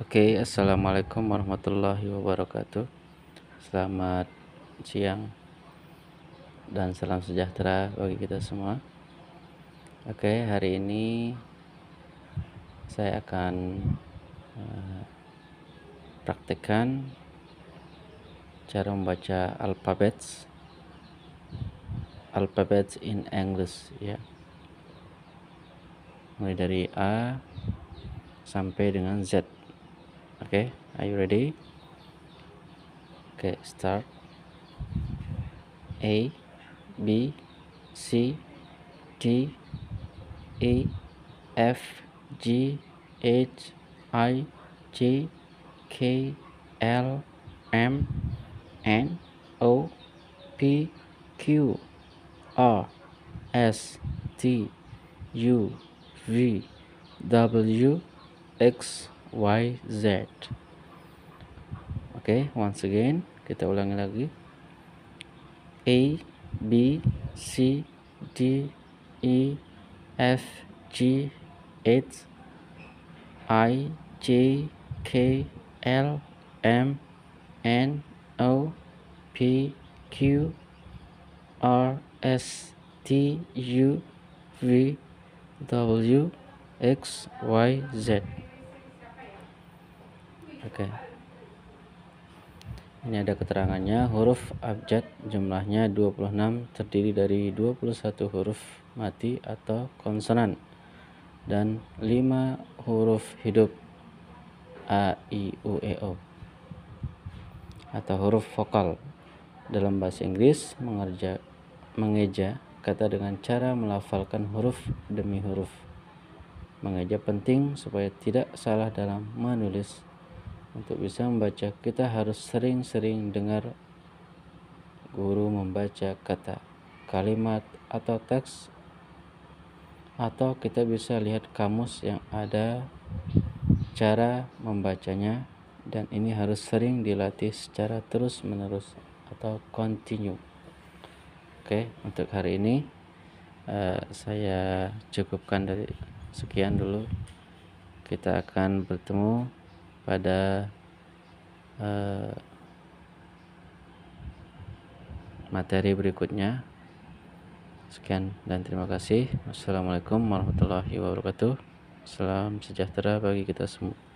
Oke, okay, assalamualaikum warahmatullahi wabarakatuh. Selamat siang dan salam sejahtera bagi kita semua. Oke, okay, hari ini saya akan uh, praktekkan cara membaca alfabet alfabet in English ya. Mulai dari A sampai dengan Z. okay are you ready okay start a b c d e f g h i j k l m n o p q r s t u v w x Y, Z. Oke, okay, once again kita ulangi lagi. A, B, C, D, E, F, G, H, I, J, K, L, M, N, O, P, Q, R, S, T, U, V, W, X, Y, Z. Oke. Okay. Ini ada keterangannya, huruf abjad jumlahnya 26 terdiri dari 21 huruf mati atau konsonan dan 5 huruf hidup a, i, u, e, o atau huruf vokal. Dalam bahasa Inggris mengerja mengeja kata dengan cara melafalkan huruf demi huruf. Mengeja penting supaya tidak salah dalam menulis untuk bisa membaca, kita harus sering-sering dengar guru membaca kata, kalimat, atau teks, atau kita bisa lihat kamus yang ada cara membacanya, dan ini harus sering dilatih secara terus-menerus atau continue. Oke, untuk hari ini uh, saya cukupkan dari sekian dulu. Kita akan bertemu pada uh, materi berikutnya. Sekian dan terima kasih. Wassalamualaikum warahmatullahi wabarakatuh. Salam sejahtera bagi kita semua.